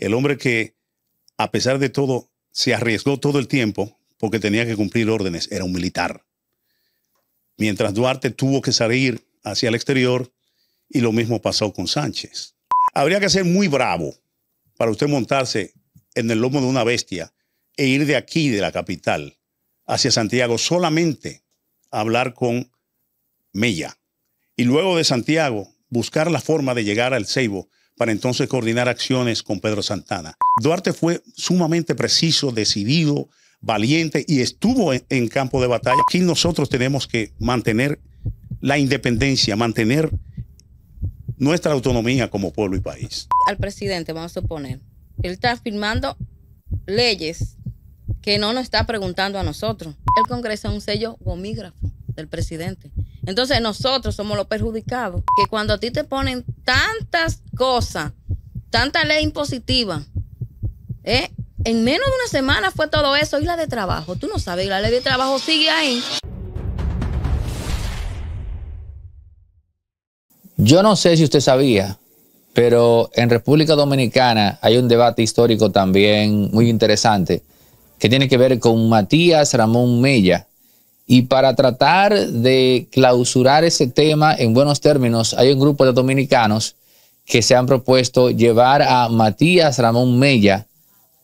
El hombre que, a pesar de todo, se arriesgó todo el tiempo porque tenía que cumplir órdenes, era un militar. Mientras Duarte tuvo que salir hacia el exterior y lo mismo pasó con Sánchez. Habría que ser muy bravo para usted montarse en el lomo de una bestia e ir de aquí, de la capital, hacia Santiago solamente a hablar con Mella. Y luego de Santiago, buscar la forma de llegar al Ceibo para entonces coordinar acciones con Pedro Santana. Duarte fue sumamente preciso, decidido, valiente y estuvo en, campo de batalla. Aquí nosotros tenemos que mantener la independencia, mantener nuestra autonomía como pueblo y país. Al presidente, vamos a poner, él está firmando leyes que no nos está preguntando a nosotros. El Congreso es un sello gomígrafo del presidente. Entonces nosotros somos los perjudicados, que cuando a ti te ponen tantas cosas, tanta ley impositiva, ¿eh? en menos de una semana fue todo eso y la de trabajo. Tú no sabes, la ley de trabajo sigue ahí. Yo no sé si usted sabía, pero en República Dominicana hay un debate histórico también muy interesante que tiene que ver con Matías Ramón Mella. Y para tratar de clausurar ese tema en buenos términos, hay un grupo de dominicanos que se han propuesto llevar a Matías Ramón Mella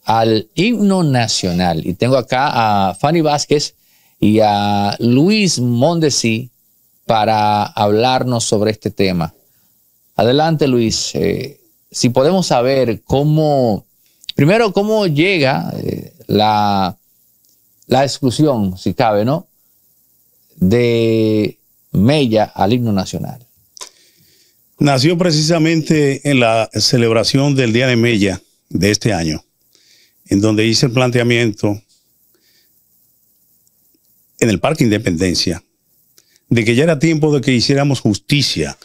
al himno nacional. Y tengo acá a Fanny Vázquez y a Luis Mondesi para hablarnos sobre este tema. Adelante, Luis. Eh, si podemos saber cómo, primero, cómo llega eh, la, exclusión, si cabe, ¿no? De Mella al himno nacional. Nació precisamente en la celebración del Día de Mella de este año, en donde hice el planteamiento en el Parque Independencia, de que ya era tiempo de que hiciéramos justicia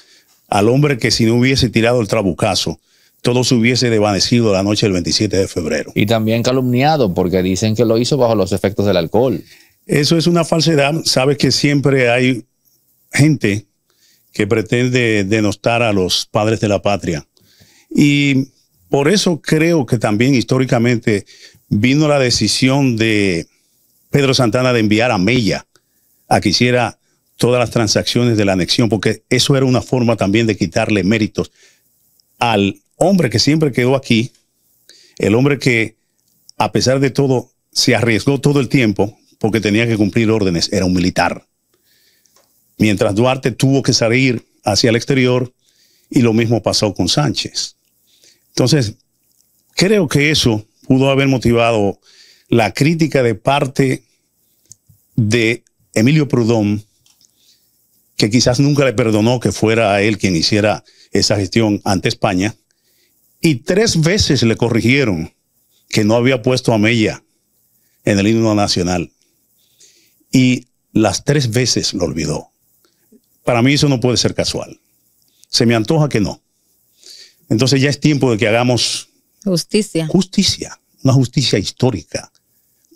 al hombre que si no hubiese tirado el trabucazo, todo se hubiese desvanecido la noche del 27 de febrero. Y también calumniado porque dicen que lo hizo bajo los efectos del alcohol. Eso es una falsedad. Sabes que siempre hay gente que pretende denostar a los padres de la patria. Y por eso creo que también históricamente vino la decisión de Pedro Santana de enviar a Mella a que hiciera todas las transacciones de la anexión, porque eso era una forma también de quitarle méritos al hombre que siempre quedó aquí, el hombre que a pesar de todo se arriesgó todo el tiempo porque tenía que cumplir órdenes, era un militar. Mientras Duarte tuvo que salir hacia el exterior y lo mismo pasó con Sánchez. Entonces, creo que eso pudo haber motivado la crítica de parte de Emilio Prudón, que quizás nunca le perdonó que fuera a él quien hiciera esa gestión ante España, y tres veces le corrigieron que no había puesto a Mella en el himno nacional. Y las tres veces lo olvidó. Para mí eso no puede ser casual. Se me antoja que no. Entonces ya es tiempo de que hagamos justicia. Justicia, una justicia histórica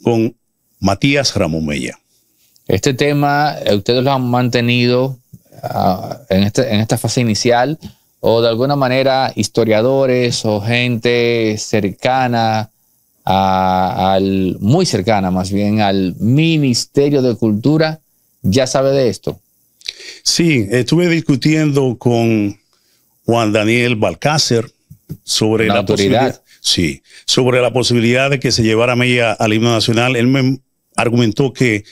con Matías Ramón Mella. Este tema eh, ustedes lo han mantenido ah, en, este, en esta fase inicial o de alguna manera historiadores o gente cercana al, muy cercana más bien al Ministerio de Cultura, ya sabe de esto. Sí, estuve discutiendo con Juan Daniel Balcácer sobre la, autoridad. Sí, sobre la posibilidad de que se llevara a Mella al himno nacional. Él me argumentó que,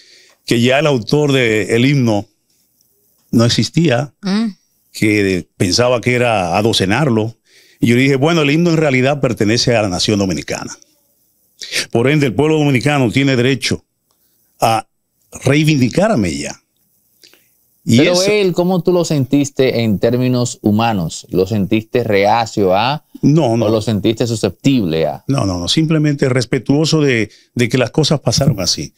que ya el autor del el himno no existía. Mm que pensaba que era adocenarlo. Y yo le dije, bueno, el himno en realidad pertenece a la nación dominicana. Por ende, el pueblo dominicano tiene derecho a reivindicar a Mella. Y Pero él, ¿cómo tú lo sentiste en términos humanos? ¿Lo sentiste reacio a? No, no. ¿O lo sentiste susceptible a? No, no, no. Simplemente respetuoso de, de que las cosas pasaron así.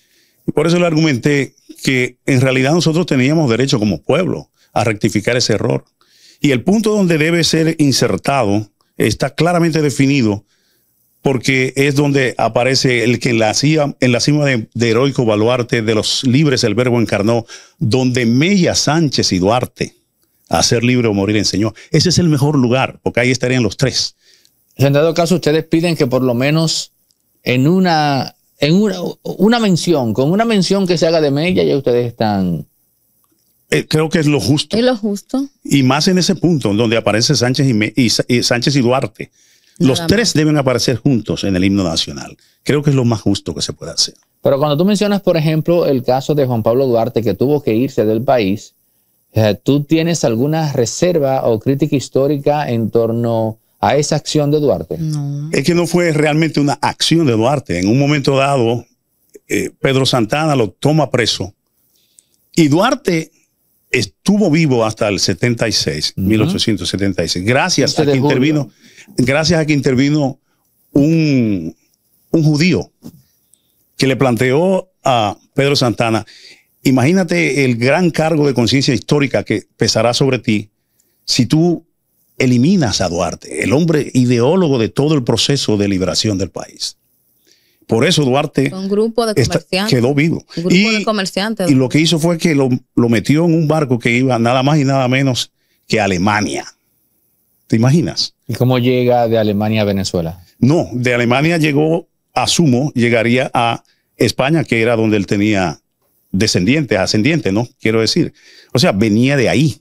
Por eso le argumenté que en realidad nosotros teníamos derecho como pueblo a rectificar ese error. Y el punto donde debe ser insertado está claramente definido porque es donde aparece el que en la cima, en la cima de, heroico baluarte de los libres el verbo encarnó, donde Mella Sánchez y Duarte a ser libre o morir enseñó. Ese es el mejor lugar, porque ahí estarían los tres. En dado caso, ustedes piden que por lo menos en una, en una, una mención, con una mención que se haga de Mella, ya ustedes están eh, creo que es lo justo. Es lo justo. Y más en ese punto, donde aparece Sánchez y, y, Sánchez y Duarte. Los tres deben aparecer juntos en el himno nacional. Creo que es lo más justo que se puede hacer. Pero cuando tú mencionas, por ejemplo, el caso de Juan Pablo Duarte, que tuvo que irse del país, eh, ¿tú tienes alguna reserva o crítica histórica en torno a esa acción de Duarte? Es que no fue realmente una acción de Duarte. En un momento dado, eh, Pedro Santana lo toma preso. Y Duarte estuvo vivo hasta el 76, 1876, gracias a que intervino, gracias a que intervino un, un judío que le planteó a Pedro Santana, imagínate el gran cargo de conciencia histórica que pesará sobre ti si tú eliminas a Duarte, el hombre ideólogo de todo el proceso de liberación del país. Por eso Duarte un grupo de quedó vivo. Un grupo y, de comerciantes. Y lo que hizo fue que lo, metió en un barco que iba nada más y nada menos que a Alemania. ¿Te imaginas? ¿Y cómo llega de Alemania a Venezuela? No, de Alemania llegó a Sumo, llegaría a España, que era donde él tenía descendientes, ascendientes, ¿no? Quiero decir. O sea, venía de ahí.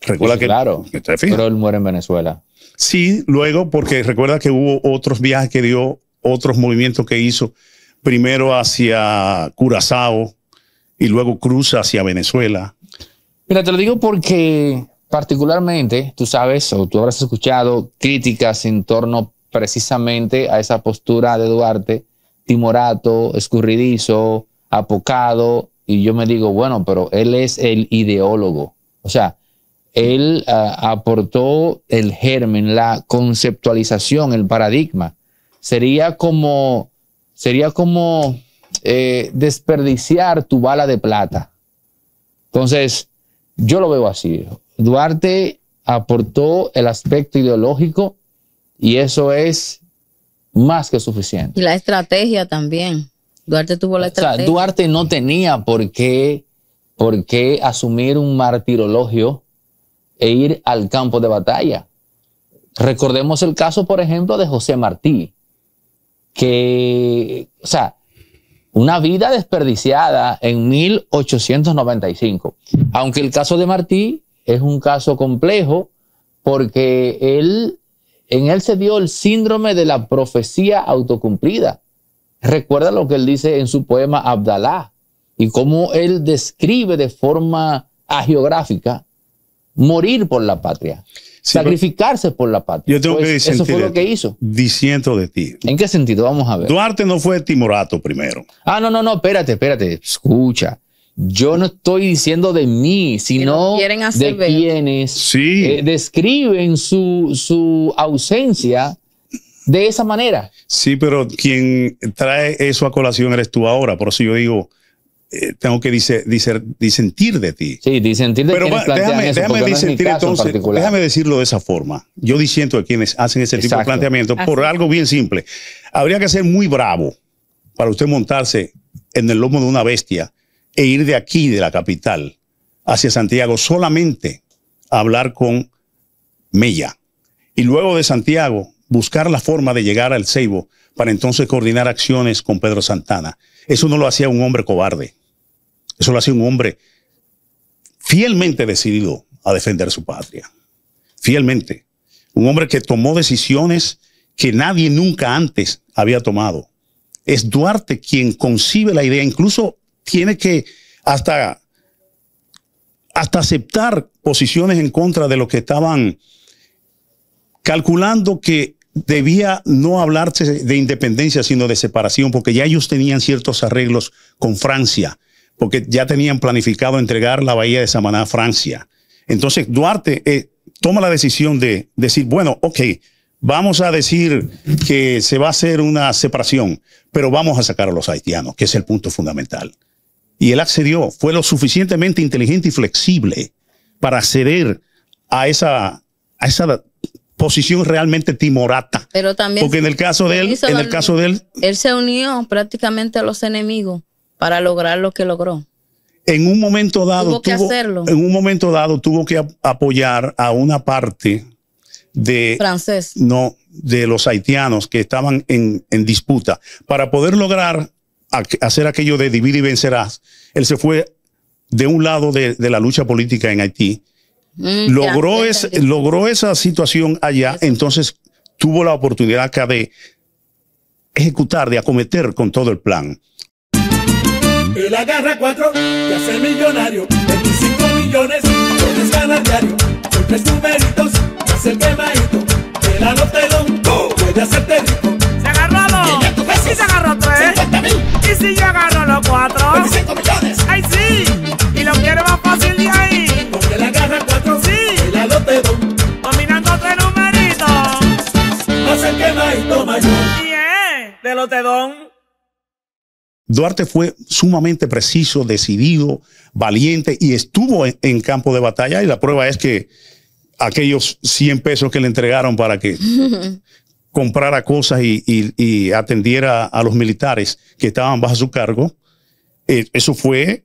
Recuerda que. Claro. pero él muere en Venezuela. Sí, luego, porque recuerda que hubo otros viajes que dio otros movimientos que hizo, primero hacia Curazao y luego cruza hacia Venezuela. Mira, te lo digo porque particularmente, tú sabes o tú habrás escuchado críticas en torno precisamente a esa postura de Duarte, timorato, escurridizo, apocado, y yo me digo, bueno, pero él es el ideólogo. O sea, él ah, aportó el germen, la conceptualización, el paradigma sería como, sería como eh, desperdiciar tu bala de plata. Entonces, yo lo veo así. Duarte aportó el aspecto ideológico y eso es más que suficiente. Y la estrategia también. Duarte tuvo la estrategia. Duarte no tenía por qué, por qué asumir un martirologio e ir al campo de batalla. Recordemos el caso, por ejemplo, de José Martí que, o sea, una vida desperdiciada en 1895. Aunque el caso de Martí es un caso complejo porque él, en él se dio el síndrome de la profecía autocumplida. Recuerda lo que él dice en su poema Abdalá y cómo él describe de forma agiográfica morir por la patria sacrificarse por la patria. Yo que Eso fue lo que hizo. Diciendo de ti. ¿En qué sentido? Vamos a ver. Duarte no fue timorato primero. Ah, no, no, no, espérate, espérate. Escucha. Yo no estoy diciendo de mí, sino de quienes eh, describen su, su ausencia de esa manera. Sí, pero quien trae eso a colación eres tú ahora. Por eso yo digo, eh, tengo que dice, disentir de ti. Sí, disentir de Pero déjame, déjame disentir entonces, déjame decirlo de esa forma. Yo disiento de quienes hacen ese tipo de planteamiento por algo bien simple. Habría que ser muy bravo para usted montarse en el lomo de una bestia e ir de aquí, de la capital, hacia Santiago solamente a hablar con Mella. Y luego de Santiago, buscar la forma de llegar al Ceibo para entonces coordinar acciones con Pedro Santana. Eso no lo hacía un hombre cobarde. Eso lo hace un hombre fielmente decidido a defender su patria. Fielmente. Un hombre que tomó decisiones que nadie nunca antes había tomado. Es Duarte quien concibe la idea, incluso tiene que hasta, hasta aceptar posiciones en contra de lo que estaban calculando que debía no hablarse de independencia, sino de separación, porque ya ellos tenían ciertos arreglos con Francia porque ya tenían planificado entregar la bahía de Samaná a Francia. Entonces Duarte eh, toma la decisión de decir, bueno, ok, vamos a decir que se va a hacer una separación, pero vamos a sacar a los haitianos, que es el punto fundamental. Y él accedió, fue lo suficientemente inteligente y flexible para acceder a esa, a esa posición realmente timorata. Pero también porque en el caso de él, en el caso de él, él se unió prácticamente a los enemigos para lograr lo que logró. En un momento dado tuvo, que hacerlo. En un momento dado tuvo que apoyar a una parte de francés. No, de los haitianos que estaban en, disputa para poder lograr hacer aquello de divide y vencerás. Él se fue de un lado de, la lucha política en Haití. Mm, logró, es, logró esa situación allá, entonces tuvo la oportunidad acá de ejecutar, de acometer con todo el plan la agarra cuatro y hace millonario. 25 millones puedes ganar diario. Son tres numeritos, hace el quemadito. El anotelón puede hacerte rico. Se agarró dos. Y se agarró tres. ¿eh? mil. Y si yo agarro los cuatro. 25 millones. Ay, sí. Y lo quiero más fácil de ahí. Porque la agarra cuatro. Sí. El lotedón, Dominando tres numeritos. Hace el quemadito mayor. Bien. Yeah, de lotedón. Duarte fue sumamente preciso, decidido, valiente y estuvo en, campo de batalla y la prueba es que aquellos 100 pesos que le entregaron para que comprara cosas y, atendiera a los militares que estaban bajo su cargo, eh, eso fue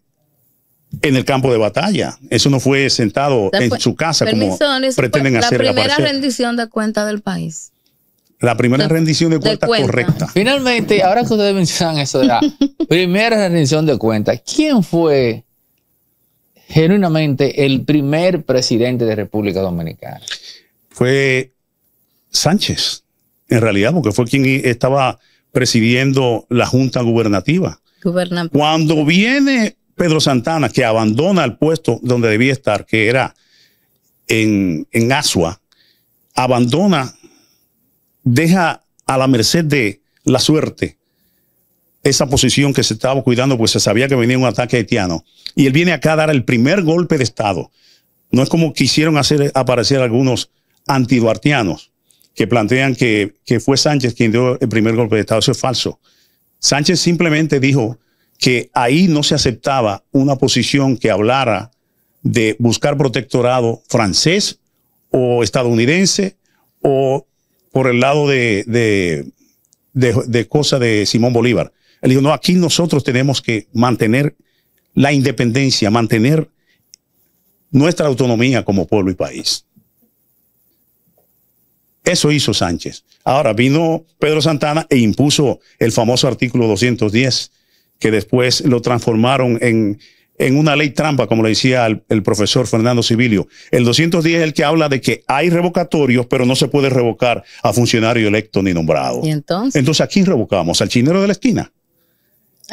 en el campo de batalla. Eso no fue sentado en su casa como pretenden hacer. La primera rendición de cuenta del país. La primera rendición de cuentas correcta. Finalmente, ahora que ustedes mencionan eso de la primera rendición de cuentas, ¿quién fue genuinamente el primer presidente de República Dominicana? Fue Sánchez, en realidad, porque fue quien estaba presidiendo la Junta Gubernativa. Cuando viene Pedro Santana, que abandona el puesto donde debía estar, que era en, en Asua, abandona deja a la merced de la suerte esa posición que se estaba cuidando, pues se sabía que venía un ataque haitiano. Y él viene acá a dar el primer golpe de Estado. No es como quisieron hacer aparecer algunos antiduartianos que plantean que, que fue Sánchez quien dio el primer golpe de Estado. Eso es falso. Sánchez simplemente dijo que ahí no se aceptaba una posición que hablara de buscar protectorado francés o estadounidense o por el lado de, de, de, cosa de Simón Bolívar. Él dijo, no, aquí nosotros tenemos que mantener la independencia, mantener nuestra autonomía como pueblo y país. Eso hizo Sánchez. Ahora vino Pedro Santana e impuso el famoso artículo 210, que después lo transformaron en, en una ley trampa, como le decía el, profesor Fernando Civilio. El 210 es el que habla de que hay revocatorios, pero no se puede revocar a funcionario electo ni nombrado. entonces? ¿a quién revocamos? ¿Al chinero de la esquina?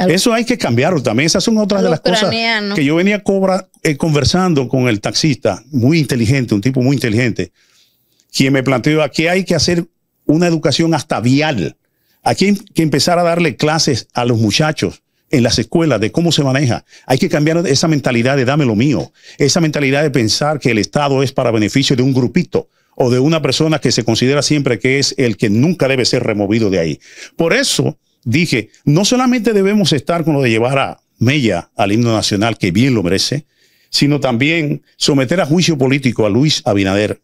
Eso hay que cambiarlo también. Esas son otras de las cosas que yo venía cobra, eh, conversando con el taxista, muy inteligente, un tipo muy inteligente, quien me planteó aquí hay que hacer una educación hasta vial. Aquí hay que empezar a darle clases a los muchachos en las escuelas de cómo se maneja. Hay que cambiar esa mentalidad de dame lo mío, esa mentalidad de pensar que el Estado es para beneficio de un grupito o de una persona que se considera siempre que es el que nunca debe ser removido de ahí. Por eso dije, no solamente debemos estar con lo de llevar a Mella al himno nacional, que bien lo merece, sino también someter a juicio político a Luis Abinader,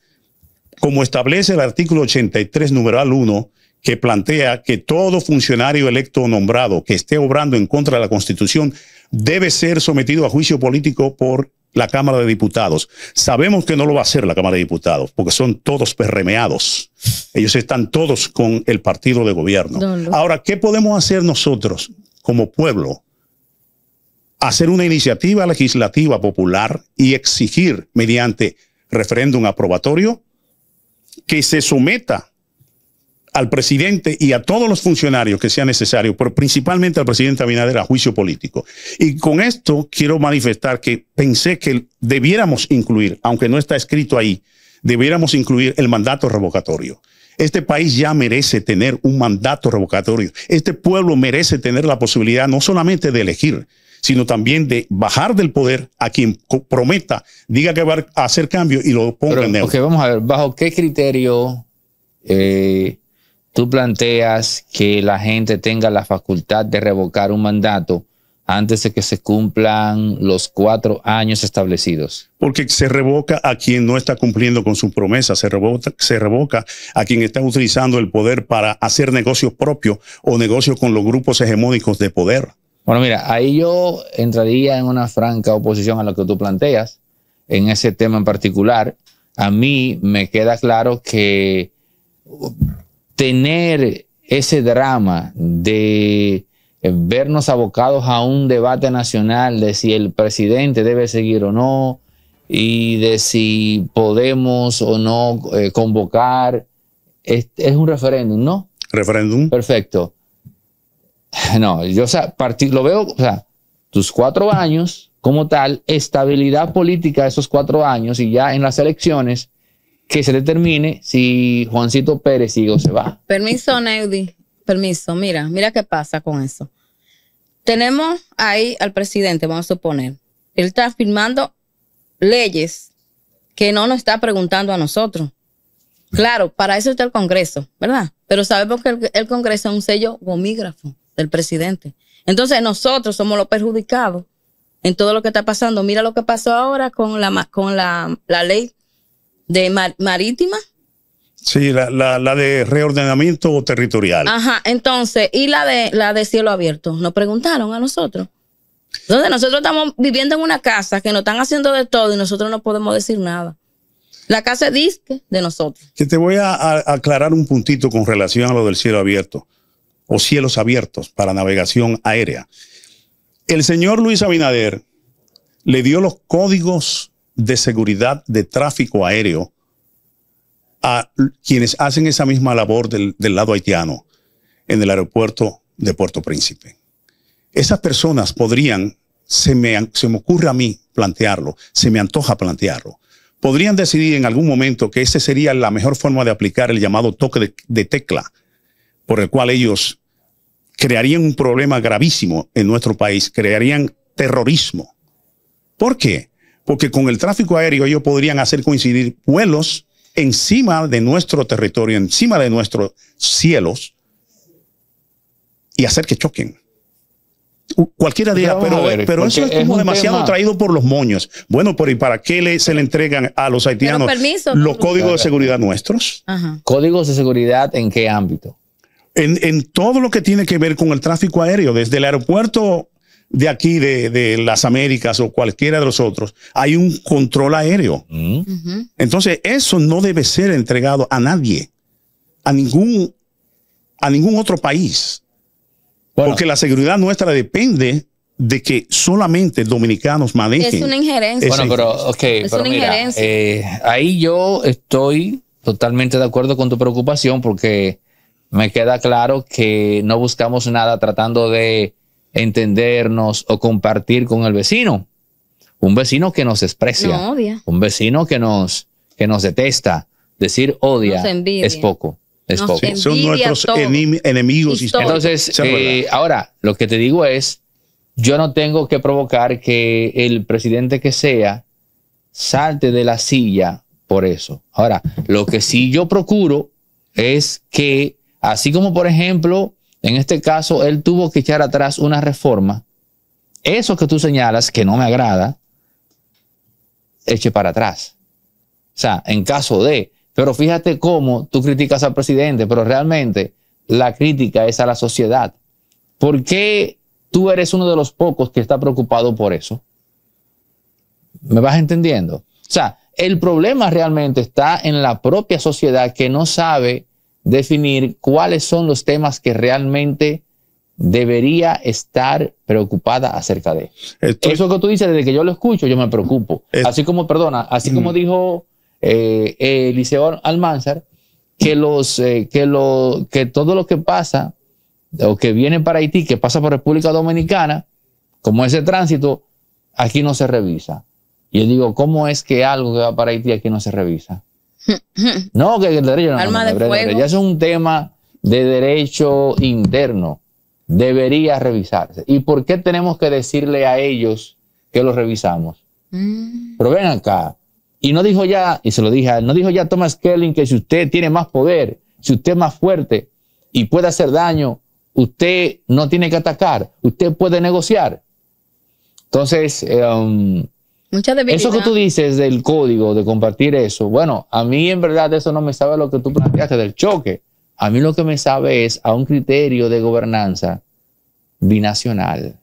como establece el artículo 83, numeral 1 que plantea que todo funcionario electo o nombrado que esté obrando en contra de la Constitución debe ser sometido a juicio político por la Cámara de Diputados. Sabemos que no lo va a hacer la Cámara de Diputados, porque son todos perremeados. Ellos están todos con el partido de gobierno. Ahora, ¿qué podemos hacer nosotros como pueblo? Hacer una iniciativa legislativa popular y exigir mediante referéndum aprobatorio que se someta al presidente y a todos los funcionarios que sea necesario, pero principalmente al presidente Abinader a juicio político. Y con esto quiero manifestar que pensé que debiéramos incluir, aunque no está escrito ahí, debiéramos incluir el mandato revocatorio. Este país ya merece tener un mandato revocatorio. Este pueblo merece tener la posibilidad no solamente de elegir, sino también de bajar del poder a quien prometa, diga que va a hacer cambio y lo ponga en neutro. Ok, vamos a ver, ¿bajo qué criterio eh, tú planteas que la gente tenga la facultad de revocar un mandato antes de que se cumplan los cuatro años establecidos. Porque se revoca a quien no está cumpliendo con su promesa, se revoca, se revoca a quien está utilizando el poder para hacer negocios propios o negocios con los grupos hegemónicos de poder. Bueno, mira, ahí yo entraría en una franca oposición a lo que tú planteas, en ese tema en particular. A mí me queda claro que tener ese drama de vernos abocados a un debate nacional de si el presidente debe seguir o no y de si podemos o no eh, convocar. Es, es, un referéndum, ¿no? Referéndum. Perfecto. No, yo o sea, lo veo, o sea, tus cuatro años como tal, estabilidad política esos cuatro años y ya en las elecciones que se determine si Juancito Pérez sigue o se va. Permiso, Neudi. Permiso, mira, mira qué pasa con eso. Tenemos ahí al presidente, vamos a suponer. Él está firmando leyes que no nos está preguntando a nosotros. Claro, para eso está el Congreso, ¿verdad? Pero sabemos que el, Congreso es un sello gomígrafo del presidente. Entonces nosotros somos los perjudicados en todo lo que está pasando. Mira lo que pasó ahora con la, con la, la ley de marítima. Sí, la, de reordenamiento territorial. Ajá, entonces, y la de la de cielo abierto, nos preguntaron a nosotros. Entonces, nosotros estamos viviendo en una casa que nos están haciendo de todo y nosotros no podemos decir nada. La casa disque de nosotros. Que te voy a aclarar un puntito con relación a lo del cielo abierto o cielos abiertos para navegación aérea. El señor Luis Abinader le dio los códigos de seguridad de tráfico aéreo a quienes hacen esa misma labor del, lado haitiano en el aeropuerto de Puerto Príncipe. Esas personas podrían, se me, se me ocurre a mí plantearlo, se me antoja plantearlo, podrían decidir en algún momento que ese sería la mejor forma de aplicar el llamado toque de, de, tecla, por el cual ellos crearían un problema gravísimo en nuestro país, crearían terrorismo. ¿Por qué? porque con el tráfico aéreo ellos podrían hacer coincidir vuelos encima de nuestro territorio, encima de nuestros cielos, y hacer que choquen. Cualquiera diga, pero, pero eso es como demasiado traído por los moños. Bueno, pero ¿y para qué se le entregan a los haitianos los códigos de seguridad nuestros? ¿Códigos de seguridad en qué ámbito? en todo lo que tiene que ver con el tráfico aéreo, desde el aeropuerto de aquí, de, las Américas o cualquiera de los otros, hay un control aéreo. Mm. Entonces, eso no debe ser entregado a nadie, a ningún, a ningún otro país. Porque la seguridad nuestra depende de que solamente dominicanos manejen. Es una injerencia. Bueno, pero, okay, eh, ahí yo estoy totalmente de acuerdo con tu preocupación porque me queda claro que no buscamos nada tratando de entendernos o compartir con el vecino. Un vecino que nos desprecia. un vecino que nos, que nos detesta. Decir odia es poco. Es poco. son nuestros enemigos históricos. Entonces, eh, ahora, lo que te digo es, yo no tengo que provocar que el presidente que sea salte de la silla por eso. Ahora, lo que sí yo procuro es que, así como por ejemplo, en este caso, él tuvo que echar atrás una reforma. Eso que tú señalas, que no me agrada, eche para atrás. O sea, en caso de, pero fíjate cómo tú criticas al presidente, pero realmente la crítica es a la sociedad. ¿Por qué tú eres uno de los pocos que está preocupado por eso? ¿Me vas entendiendo? O sea, el problema realmente está en la propia sociedad que no sabe definir cuáles son los temas que realmente debería estar preocupada acerca de. Eso que tú dices, desde que yo lo escucho, yo me preocupo. Así como, perdona, así mm. como dijo eh, eh, Eliseo Almanzar, que, los, eh, que, lo, que todo lo que pasa o que viene para Haití, que pasa por República Dominicana, como ese tránsito, aquí no se revisa. Y yo digo, ¿cómo es que algo que va para Haití aquí no se revisa? no, que el derecho no, Ya es un tema de derecho interno. Debería revisarse. ¿Y por qué tenemos que decirle a ellos que lo revisamos? Mm. Pero ven acá. Y no dijo ya, y se lo dije, no dijo ya Thomas Kelling que si usted tiene más poder, si usted es más fuerte y puede hacer daño, usted no tiene que atacar, usted puede negociar. Entonces, em, eso que tú dices del código, de compartir eso, bueno, a mí en verdad eso no me sabe lo que tú planteaste del choque. A mí lo que me sabe es a un criterio de gobernanza binacional,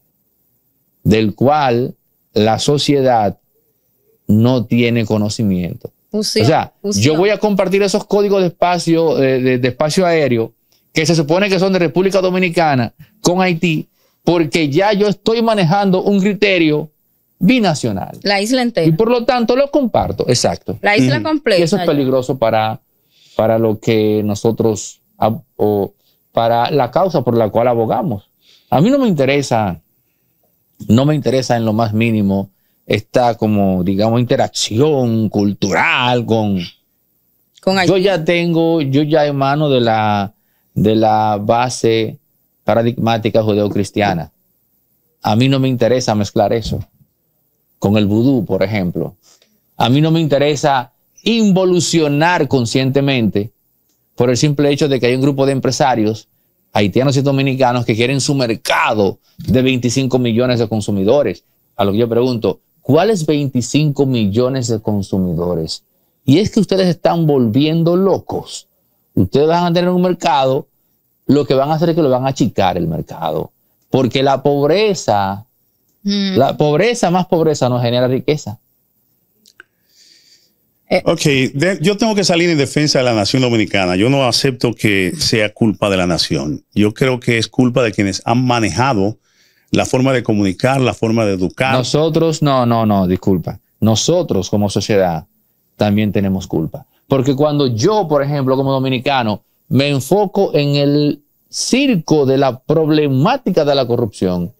del cual la sociedad no tiene conocimiento. o sea, yo voy a compartir esos códigos de espacio, de espacio aéreo que se supone que son de República Dominicana con Haití, porque ya yo estoy manejando un criterio binacional. La isla entera. Y por lo tanto lo comparto, exacto. La isla completa. Y eso es peligroso para, para lo que nosotros, o para la causa por la cual abogamos. A mí no me interesa, no me interesa en lo más mínimo esta como, digamos, interacción cultural con... yo ya tengo, yo ya mano de la, de la base paradigmática judeocristiana. A mí no me interesa mezclar eso con el vudú, por ejemplo. A mí no me interesa involucionar conscientemente por el simple hecho de que hay un grupo de empresarios haitianos y dominicanos que quieren su mercado de 25 millones de consumidores. A lo que yo pregunto, ¿cuáles 25 millones de consumidores? Y es que ustedes están volviendo locos. Ustedes van a tener un mercado, lo que van a hacer es que lo van a achicar el mercado, porque la pobreza Mm. La pobreza más pobreza no genera riqueza. Eh. Ok, yo tengo que salir en defensa de la nación dominicana. Yo no acepto que sea culpa de la nación. Yo creo que es culpa de quienes han manejado la forma de comunicar, la forma de educar. Nosotros, no, no, no, disculpa. Nosotros como sociedad también tenemos culpa. Porque cuando yo, por ejemplo, como dominicano, me enfoco en el circo de la problemática de la corrupción,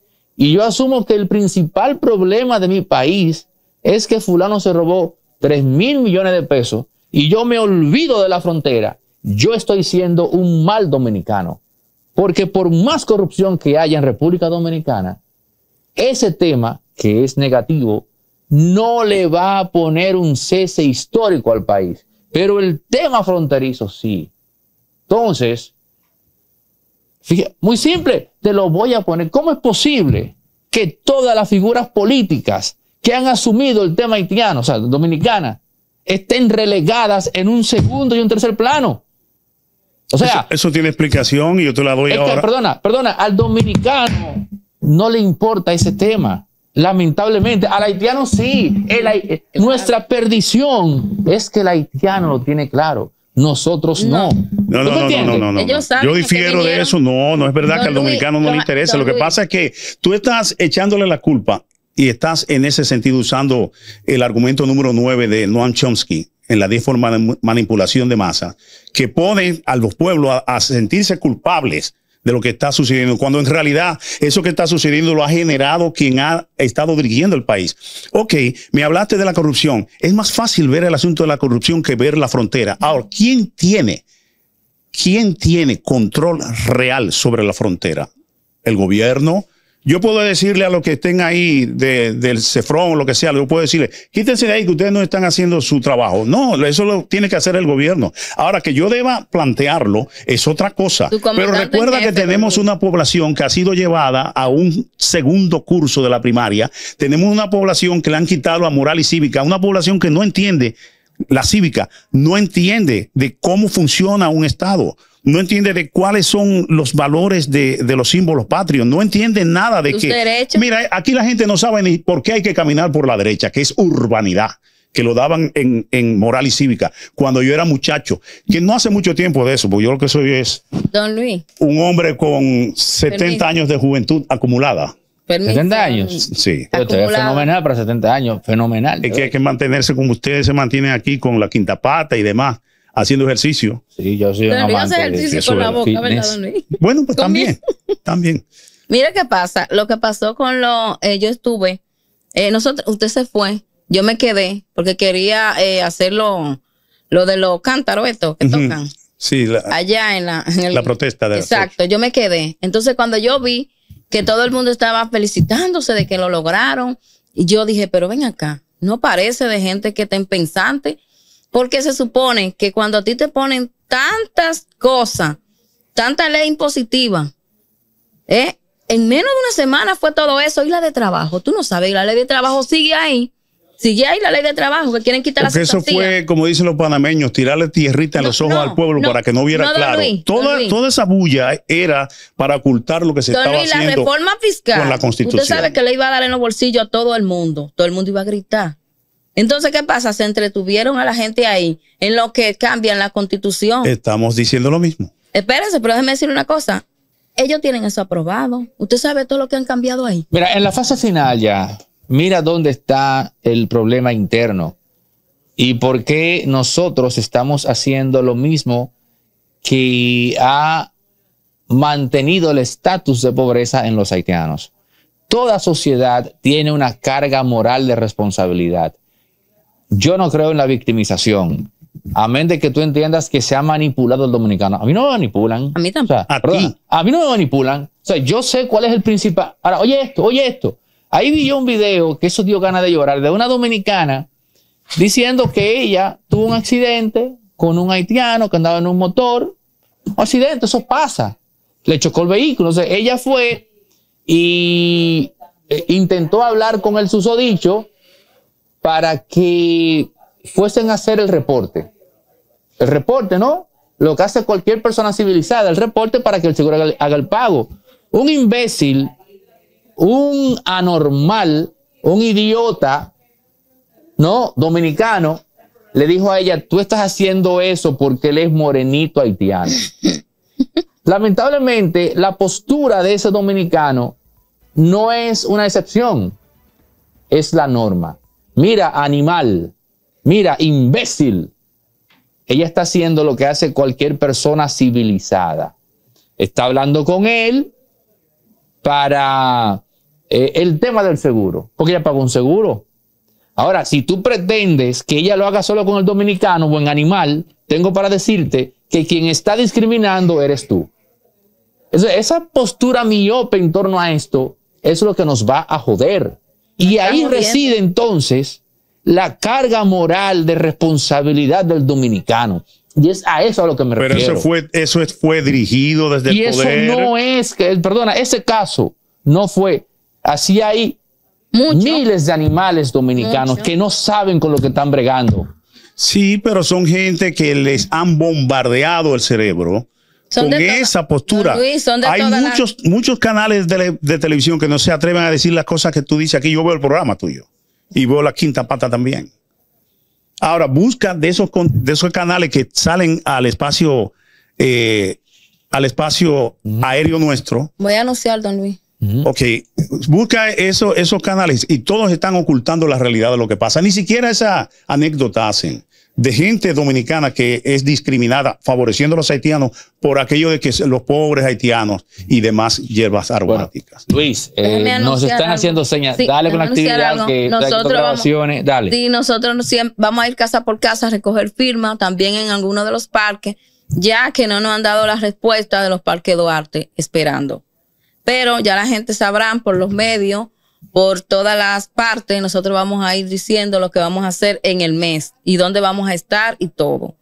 y yo asumo que el principal problema de mi país es que fulano se robó 3 mil millones de pesos y yo me olvido de la frontera. Yo estoy siendo un mal dominicano. Porque por más corrupción que haya en República Dominicana, ese tema, que es negativo, no le va a poner un cese histórico al país. Pero el tema fronterizo sí. Entonces, fíjate, muy simple, te lo voy a poner. ¿Cómo es posible que todas las figuras políticas que han asumido el tema haitiano, o sea, dominicana, estén relegadas en un segundo y un tercer plano? O sea, eso, tiene explicación y yo te la doy a ahora. perdona, perdona, al dominicano no le importa ese tema. Lamentablemente, al haitiano sí. nuestra perdición es que el haitiano lo tiene claro. Nosotros no. No, no, no, no, no, Yo difiero de eso. No, no es verdad que al dominicano no le interesa. Lo que pasa es que tú estás echándole la culpa y estás en ese sentido usando el argumento número 9 de Noam Chomsky en la 10 de manipulación de masa, que pone a los pueblos a sentirse culpables de lo que está sucediendo, cuando en realidad eso que está sucediendo lo ha generado quien ha estado dirigiendo el país. Ok, me hablaste de la corrupción. Es más fácil ver el asunto de la corrupción que ver la frontera. Ahora, ¿quién tiene? ¿Quién tiene control real sobre la frontera? ¿El gobierno? Yo puedo decirle a los que estén ahí de, del Cefrón o lo que sea, yo puedo decirle, quítense de ahí que ustedes no están haciendo su trabajo. No, eso lo tiene que hacer el gobierno. Ahora, que yo deba plantearlo es otra cosa. Pero recuerda que tenemos una población que ha sido llevada a un segundo curso de la primaria. Tenemos una población que le han quitado la moral y cívica, una población que no entiende la cívica no entiende de cómo funciona un Estado no entiende de cuáles son los valores de, los símbolos patrios, no entiende nada de que... Mira, aquí la gente no sabe ni por qué hay que caminar por la derecha, que es urbanidad que lo daban en, moral y cívica, cuando yo era muchacho, que no hace mucho tiempo de eso, porque yo lo que soy es Don Luis. un hombre con 70 años de juventud acumulada. 70 años. Sí. fenomenal para 70 años, fenomenal. Es que hay que mantenerse como ustedes se mantienen aquí con la quinta pata y demás haciendo ejercicio. Sí, yo soy un amante ejercicio con la boca, ¿verdad, Bueno, pues también, también. Mira qué pasa, lo que pasó con lo, eh, yo estuve, eh, nosotros, usted se fue, yo me quedé porque quería eh, hacer lo, de los cántaros estos que tocan. Sí, allá en la, la protesta Exacto, yo me quedé. Entonces cuando yo vi que todo el mundo estaba felicitándose de que lo lograron, yo dije, pero ven acá, no parece de gente que estén pensante porque se supone que cuando a ti te ponen tantas cosas, tanta ley impositiva, ¿eh? en menos de una semana fue todo eso y la de trabajo. Tú no sabes, la ley de trabajo sigue ahí. Sigue ahí la ley de trabajo, que quieren quitar Porque eso fue, como dicen los panameños, tirarle tierrita en los ojos al pueblo para que no viera claro. toda, toda esa bulla era para ocultar lo que se estaba Luis, haciendo la reforma fiscal, con la Constitución. Usted sabe que le iba a dar en los bolsillos a todo el mundo. Todo el mundo iba a gritar. Entonces, ¿qué pasa? Se entretuvieron a la gente ahí en lo que cambian la constitución. Estamos diciendo lo mismo. Espérense, pero déjeme decir una cosa. Ellos tienen eso aprobado. Usted sabe todo lo que han cambiado ahí. Mira, en la fase final ya, mira dónde está el problema interno y por qué nosotros estamos haciendo lo mismo que ha mantenido el estatus de pobreza en los haitianos. Toda sociedad tiene una carga moral de responsabilidad. Yo no creo en la victimización. Amén de que tú entiendas que se ha manipulado el dominicano. A mí no me manipulan. A mí tampoco. a, mí no me manipulan. O sea, yo sé cuál es el principal. Ahora, oye esto, oye esto. Ahí vi yo un video que eso dio ganas de llorar de una dominicana diciendo que ella tuvo un accidente con un haitiano que andaba en un motor. Un accidente, eso pasa. Le chocó el vehículo. O sea, ella fue y eh, intentó hablar con el susodicho para que fuesen a hacer el reporte. El reporte, ¿no? Lo que hace cualquier persona civilizada, el reporte para que el seguro haga, el pago. Un imbécil, un anormal, un idiota, ¿no? Dominicano, le dijo a ella, tú estás haciendo eso porque él es morenito haitiano. Lamentablemente, la postura de ese dominicano no es una excepción, es la norma mira animal, mira imbécil. Ella está haciendo lo que hace cualquier persona civilizada. Está hablando con él para eh, el tema del seguro, porque ella pagó un seguro. Ahora, si tú pretendes que ella lo haga solo con el dominicano buen animal, tengo para decirte que quien está discriminando eres tú. Esa postura miope en torno a esto es lo que nos va a joder. Y ahí reside entonces la carga moral de responsabilidad del dominicano. Y es a eso a lo que me refiero. Pero eso fue, eso fue dirigido desde el poder. Y eso no es que, perdona, ese caso no fue. Así hay miles de animales dominicanos que no saben con lo que están bregando. Sí, pero son gente que les han bombardeado el cerebro esa postura. Hay muchos, muchos canales de, televisión que no se atreven a decir las cosas que tú dices aquí. Yo veo el programa tuyo y veo la quinta pata también. Ahora, busca de esos, esos canales que salen al espacio, eh, al espacio aéreo nuestro. Voy a anunciar, don Luis. Ok, busca esos canales y todos están ocultando la realidad de lo que pasa. Ni siquiera esa anécdota hacen de gente dominicana que es discriminada, favoreciendo a los haitianos por aquello de que los pobres haitianos y demás hierbas aromáticas. Luis, eh, nos están haciendo señas. dale con la actividad que nosotros dale. Sí, nosotros vamos a ir casa por casa a recoger firmas también en algunos de los parques, ya que no nos han dado la respuesta de los parques Duarte esperando. Pero ya la gente sabrán por los medios por todas las partes, nosotros vamos a ir diciendo lo que vamos a hacer en el mes y dónde vamos a estar y todo.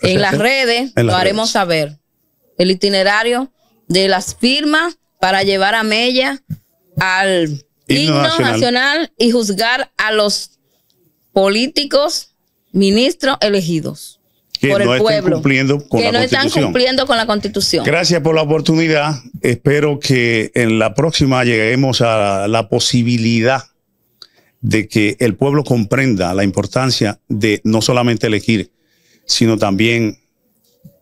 en las redes lo haremos saber. El itinerario de las firmas para llevar a Mella al himno nacional y juzgar a los políticos, ministros elegidos que por no el pueblo, están cumpliendo con la Constitución. Gracias por la oportunidad. Espero que en la próxima lleguemos a la posibilidad de que el pueblo comprenda la importancia de no solamente elegir, sino también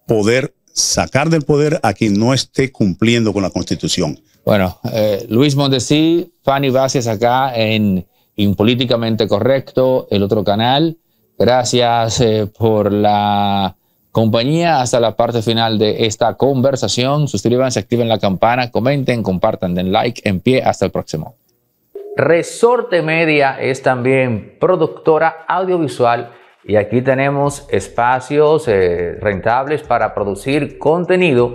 poder sacar del poder a quien no esté cumpliendo con la Constitución. Bueno, eh, Luis Mondesí, Fanny Bases acá en, en Políticamente Correcto, el otro canal. Gracias eh, por la compañía hasta la parte final de esta conversación. Suscríbanse, activen la campana, comenten, compartan, den like, en pie. Hasta el próximo. Resorte Media es también productora audiovisual y aquí tenemos espacios eh, rentables para producir contenido